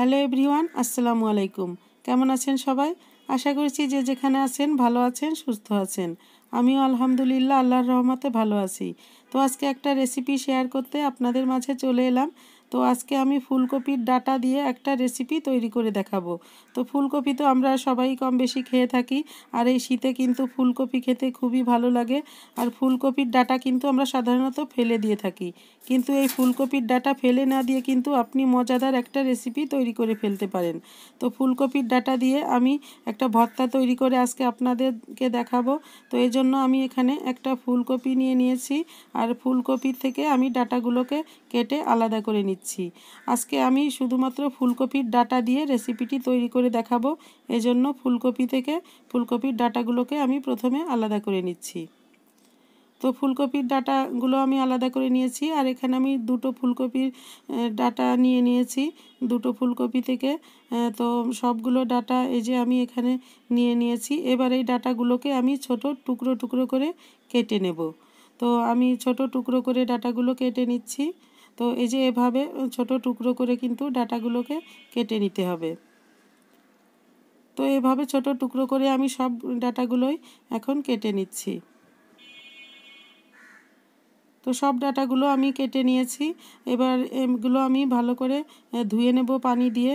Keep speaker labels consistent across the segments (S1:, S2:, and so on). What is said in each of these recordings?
S1: Hello everyone আসসালামু আলাইকুম কেমন আছেন সবাই আশা করছি যে যেখানে আছেন ভালো আছেন সুস্থ আছেন আমিও আলহামদুলিল্লাহ আল্লাহর রহমতে ভালো আছি তো আজকে একটা রেসিপি শেয়ার করতে আপনাদের মাঝে চলে এলাম তো আজকে আমি ফুলকপির ডাটা দিয়ে একটা রেসিপি তৈরি করে দেখাবো তো ফুলকপি তো আমরা সবাই কম বেশি খেয়ে থাকি আর এই শীতে কিন্তু ফুলকপি খেতে খুবই ভালো লাগে আর ফুলকপির ডাটা কিন্তু আমরা সাধারণত ফেলে দিয়ে থাকি কিন্তু এই ফুলকপির ডাটা ফেলে না দিয়ে কিন্তু আপনি মজাদার একটা রেসিপি তৈরি করে ফেলতে পারেন তো ফুলকপির ডাটা দিয়ে আমি একটা ভর্তা তৈরি করে আজকে আপনাদেরকে দেখাবো তো এই জন্য আমি এখানে একটা ফুলকপি নিয়ে নিয়েছি আর ফুলকপির থেকে আমি ডাটাগুলোকে কেটে আলাদা করে নিচ্ছি দিচ্ছি আজকে আমি শুধুমাত্র ফুলকপির ডাটা দিয়ে রেসিপিটি তৈরি করে দেখাবো এজন্য ফুলকপি থেকে ফুলকপির ডাটাগুলোকে আমি প্রথমে আলাদা করে নিচ্ছি তো ফুলকপির ডাটাগুলো আমি আলাদা করে নিয়েছি আর এখানে আমি দুটো ফুলকপির ডাটা নিয়ে নিয়েছি দুটো ফুলকপি থেকে তো সবগুলো ডাটা এই যে আমি এখানে নিয়ে নিয়েছি এবার এই ডাটাগুলোকে আমি ছোট টুকরো টুকরো করে কেটে নেব তো আমি ছোট টুকরো করে ডাটাগুলো কেটে নিচ্ছি তো এই যে এভাবে ছোট টুকরো করে কিন্তু ডাটাগুলোকে কেটে নিতে হবে তো এভাবে ছোট টুকরো করে আমি সব ডাটাগুলোই এখন কেটে নিচ্ছি তো সব ডাটাগুলো আমি কেটে নিয়েছি এবার এগুলো আমি ভালো করে ধুয়ে নেব পানি দিয়ে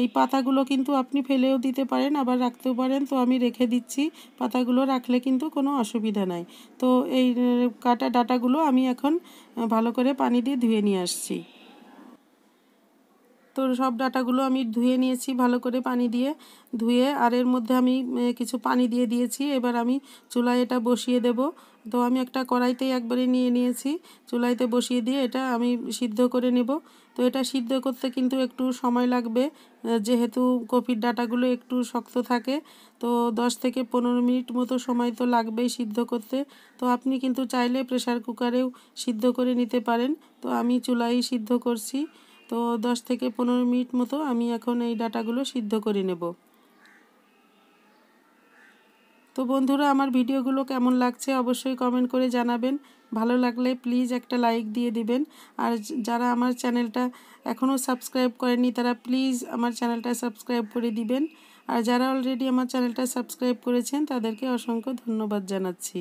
S1: এই পাতাগুলো কিন্তু আপনি ফেলেও দিতে পারেন আবার রাখতেও পারেন তো আমি রেখে দিচ্ছি পাতাগুলো রাখলে কিন্তু কোনো অসুবিধা নাই তো এই কাটা ডাটাগুলো আমি এখন ভালো করে পানি দিয়ে ধুয়ে নিয়ে আসছি তো সব ডাটাগুলো আমি ধুয়ে নিয়েছি ভালো করে পানি দিয়ে ধুয়ে আর এর মধ্যে আমি কিছু পানি দিয়ে দিয়েছি এবার আমি চুলায় এটা বসিয়ে দেব তো আমি একটা কড়াইতেই একবারে নিয়ে নিয়েছি চুলাইতে বসিয়ে দিয়ে এটা আমি সিদ্ধ করে নেব তো এটা সিদ্ধ করতে কিন্তু একটু সময় লাগবে যেহেতু কপির ডাটাগুলো একটু শক্ত থাকে তো 10 থেকে পনেরো মিনিট মতো সময় তো লাগবেই সিদ্ধ করতে তো আপনি কিন্তু চাইলে প্রেশার কুকারেও সিদ্ধ করে নিতে পারেন তো আমি চুলাই সিদ্ধ করছি তো 10 থেকে পনেরো মিনিট মতো আমি এখন এই ডাটাগুলো সিদ্ধ করে নেব তো বন্ধুরা আমার ভিডিওগুলো কেমন লাগছে অবশ্যই কমেন্ট করে জানাবেন ভালো লাগলে প্লিজ একটা লাইক দিয়ে দিবেন আর যারা আমার চ্যানেলটা এখনও সাবস্ক্রাইব করেনি তারা প্লিজ আমার চ্যানেলটা সাবস্ক্রাইব করে দিবেন আর যারা অলরেডি আমার চ্যানেলটা সাবস্ক্রাইব করেছেন তাদেরকে অসংখ্য ধন্যবাদ জানাচ্ছি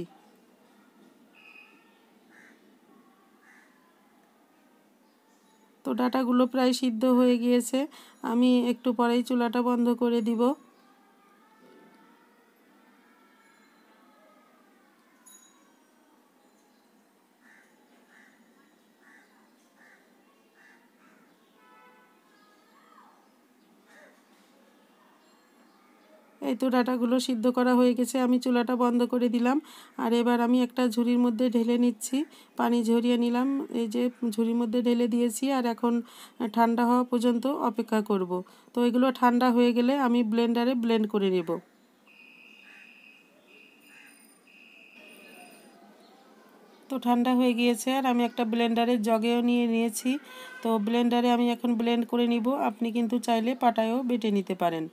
S1: তো ডাটাগুলো প্রায় সিদ্ধ হয়ে গিয়েছে আমি একটু পরেই চুলাটা বন্ধ করে দিব এই তো ডাটাগুলো সিদ্ধ করা হয়ে গেছে আমি চুলাটা বন্ধ করে দিলাম আর এবার আমি একটা ঝুড়ির মধ্যে ঢেলে নিচ্ছি পানি ঝরিয়ে নিলাম এই যে ঝুড়ির মধ্যে ঢেলে দিয়েছি আর এখন ঠান্ডা হওয়া পর্যন্ত অপেক্ষা করব। তো এগুলো ঠান্ডা হয়ে গেলে আমি ব্লেন্ডারে ব্লেন্ড করে নেব তো ঠান্ডা হয়ে গিয়েছে আর আমি একটা ব্লেন্ডারের জগেও নিয়ে নিয়েছি তো ব্লেন্ডারে আমি এখন ব্লেন্ড করে নিব আপনি কিন্তু চাইলে পাটায়ও বেটে নিতে পারেন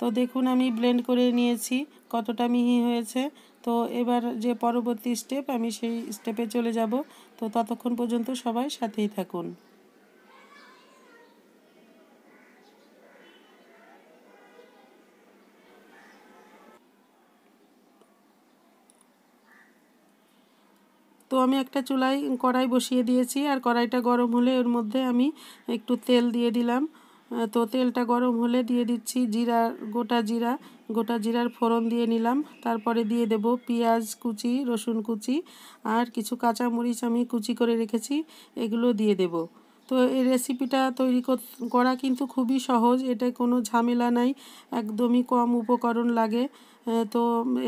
S1: তো দেখুন আমি ব্লেন্ড করে নিয়েছি কতটা মিহি হয়েছে তো এবার যে পরবর্তী স্টেপ আমি সেই স্টেপে চলে যাব তো ততক্ষণ পর্যন্ত সবাই সাথেই থাকুন তো আমি একটা চুলাই কড়াই বসিয়ে দিয়েছি আর কড়াইটা গরম হলে এর মধ্যে আমি একটু তেল দিয়ে দিলাম তো তেলটা গরম হলে দিয়ে দিচ্ছি জিরা গোটা জিরা গোটা জিরার ফোড়ন দিয়ে নিলাম তারপরে দিয়ে দেব পেঁয়াজ কুচি রসুন কুচি আর কিছু কাঁচা মরিচ আমি কুচি করে রেখেছি এগুলো দিয়ে দেব তো এই রেসিপিটা তৈরি করা কিন্তু খুবই সহজ এটা কোনো ঝামেলা নাই একদমই কম উপকরণ লাগে তো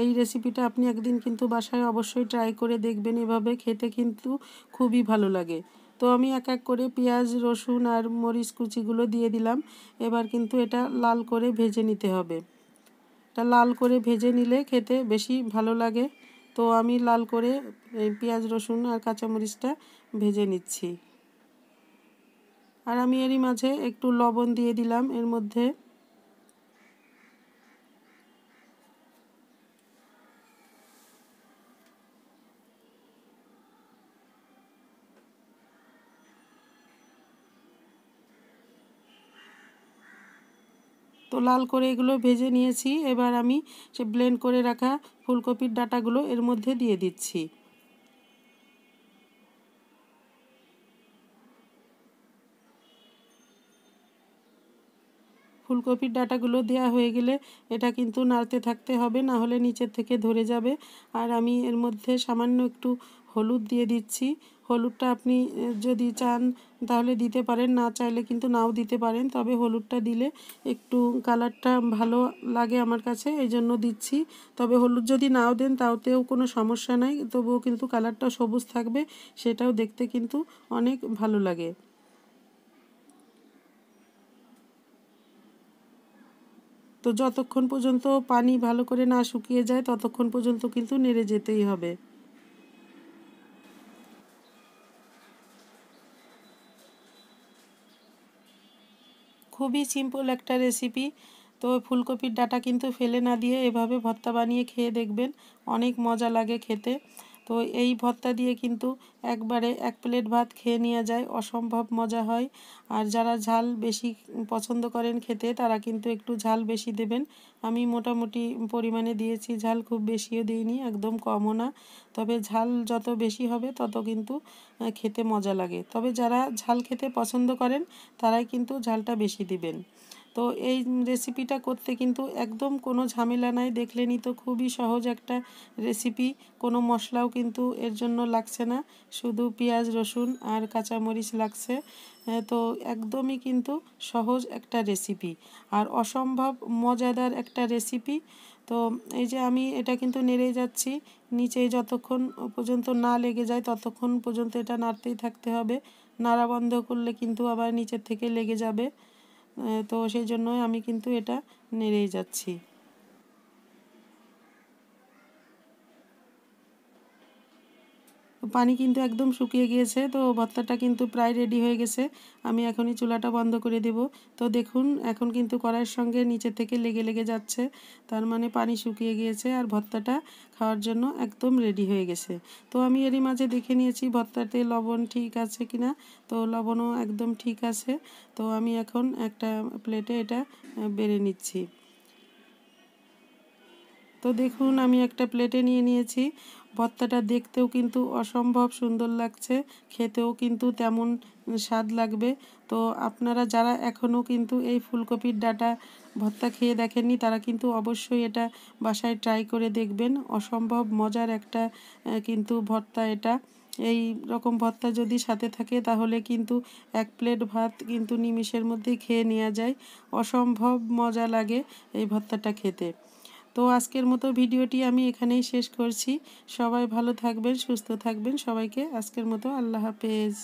S1: এই রেসিপিটা আপনি একদিন কিন্তু বাসায় অবশ্যই ট্রাই করে দেখবেন এভাবে খেতে কিন্তু খুবই ভালো লাগে তো আমি এক এক করে পেঁয়াজ রসুন আর মরিচ কুচিগুলো দিয়ে দিলাম এবার কিন্তু এটা লাল করে ভেজে নিতে হবে এটা লাল করে ভেজে নিলে খেতে বেশি ভালো লাগে তো আমি লাল করে এই পেঁয়াজ রসুন আর কাঁচামরিচটা ভেজে নিচ্ছি আর আমি এরই মাঝে একটু লবণ দিয়ে দিলাম এর মধ্যে তো লাল করে এগুলো ভেজে নিয়েছি এবার আমি সে ব্লেন্ড করে রাখা ফুলকপির ডাটাগুলো এর মধ্যে দিয়ে দিচ্ছি ফুলকপির ডাটাগুলো দেয়া হয়ে গেলে এটা কিন্তু নাড়তে থাকতে হবে না হলে নিচের থেকে ধরে যাবে আর আমি এর মধ্যে সামান্য একটু হলুদ দিয়ে দিচ্ছি হলুদটা আপনি যদি চান তাহলে দিতে পারেন না চাইলে কিন্তু নাও দিতে পারেন তবে হলুদটা দিলে একটু কালারটা ভালো লাগে আমার কাছে এই জন্য দিচ্ছি তবে হলুদ যদি নাও দেন তাওতেও কোনো সমস্যা নাই তবুও কিন্তু কালারটা সবুজ থাকবে সেটাও দেখতে কিন্তু অনেক ভালো লাগে তো যতক্ষণ পর্যন্ত পানি ভালো করে না শুকিয়ে যায় ততক্ষণ পর্যন্ত কিন্তু নেড়ে যেতেই হবে খুবই সিম্পল একটা রেসিপি তো ফুলকপির ডাটা কিন্তু ফেলে না দিয়ে এভাবে ভর্তা বানিয়ে খেয়ে দেখবেন অনেক মজা লাগে খেতে তো এই ভর্তা দিয়ে কিন্তু একবারে এক প্লেট ভাত খেয়ে নেওয়া যায় অসম্ভব মজা হয় আর যারা ঝাল বেশি পছন্দ করেন খেতে তারা কিন্তু একটু ঝাল বেশি দেবেন আমি মোটামুটি পরিমাণে দিয়েছি ঝাল খুব বেশিও দিইনি একদম কমও না তবে ঝাল যত বেশি হবে তত কিন্তু খেতে মজা লাগে তবে যারা ঝাল খেতে পছন্দ করেন তারাই কিন্তু ঝালটা বেশি দিবেন তো এই রেসিপিটা করতে কিন্তু একদম কোনো ঝামেলা নাই দেখলে নি তো খুবই সহজ একটা রেসিপি কোনো মশলাও কিন্তু এর জন্য লাগছে না শুধু পেঁয়াজ রসুন আর কাঁচামরিচ লাগছে তো একদমই কিন্তু সহজ একটা রেসিপি আর অসম্ভব মজাদার একটা রেসিপি তো এই যে আমি এটা কিন্তু নেড়ে যাচ্ছি নিচে যতক্ষণ পর্যন্ত না লেগে যায় ততক্ষণ পর্যন্ত এটা নাড়তেই থাকতে হবে নাড়া বন্ধ করলে কিন্তু আবার নিচের থেকে লেগে যাবে তো সেই জন্যই আমি কিন্তু এটা নেড়েই যাচ্ছি পানি কিন্তু একদম শুকিয়ে গিয়েছে তো ভর্তাটা কিন্তু প্রায় রেডি হয়ে গেছে আমি এখনই চুলাটা বন্ধ করে দেব তো দেখুন এখন কিন্তু কড়াইয়ের সঙ্গে নিচে থেকে লেগে লেগে যাচ্ছে তার মানে পানি শুকিয়ে গিয়েছে আর ভর্তাটা খাওয়ার জন্য একদম রেডি হয়ে গেছে তো আমি এরই মাঝে দেখে নিয়েছি ভর্তাতে লবণ ঠিক আছে কিনা তো লবণও একদম ঠিক আছে তো আমি এখন একটা প্লেটে এটা বেড়ে নিচ্ছি তো দেখুন আমি একটা প্লেটে নিয়ে নিয়েছি ভর্তাটা দেখতেও কিন্তু অসম্ভব সুন্দর লাগছে খেতেও কিন্তু তেমন স্বাদ লাগবে তো আপনারা যারা এখনও কিন্তু এই ফুলকপির ডাটা ভর্তা খেয়ে দেখেননি তারা কিন্তু অবশ্যই এটা বাসায় ট্রাই করে দেখবেন অসম্ভব মজার একটা কিন্তু ভর্তা এটা এই রকম ভর্তা যদি সাথে থাকে তাহলে কিন্তু এক প্লেট ভাত কিন্তু নিমিষের মধ্যেই খেয়ে নেওয়া যায় অসম্ভব মজা লাগে এই ভর্তাটা খেতে তো আজকের মতো ভিডিওটি আমি এখানেই শেষ করছি সবাই ভালো থাকবেন সুস্থ থাকবেন সবাইকে আজকের মতো আল্লাহ হাফেজ